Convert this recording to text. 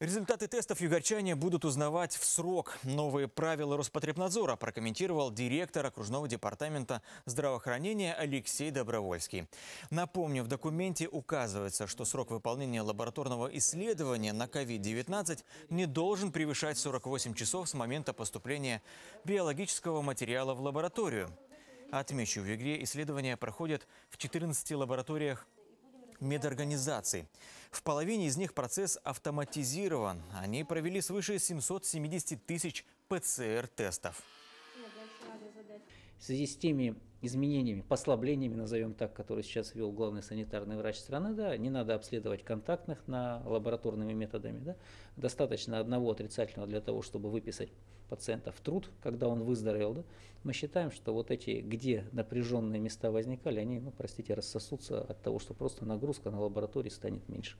Результаты тестов югорчане будут узнавать в срок. Новые правила Роспотребнадзора прокомментировал директор окружного департамента здравоохранения Алексей Добровольский. Напомню, в документе указывается, что срок выполнения лабораторного исследования на COVID-19 не должен превышать 48 часов с момента поступления биологического материала в лабораторию. Отмечу, в игре исследования проходят в 14 лабораториях медорганизаций. В половине из них процесс автоматизирован. Они провели свыше 770 тысяч ПЦР-тестов. В связи с теми изменениями, послаблениями, назовем так, которые сейчас вел главный санитарный врач страны, да, не надо обследовать контактных на лабораторными методами, да, достаточно одного отрицательного для того, чтобы выписать пациента в труд, когда он выздоровел, да, мы считаем, что вот эти, где напряженные места возникали, они, ну, простите, рассосутся от того, что просто нагрузка на лаборатории станет меньше.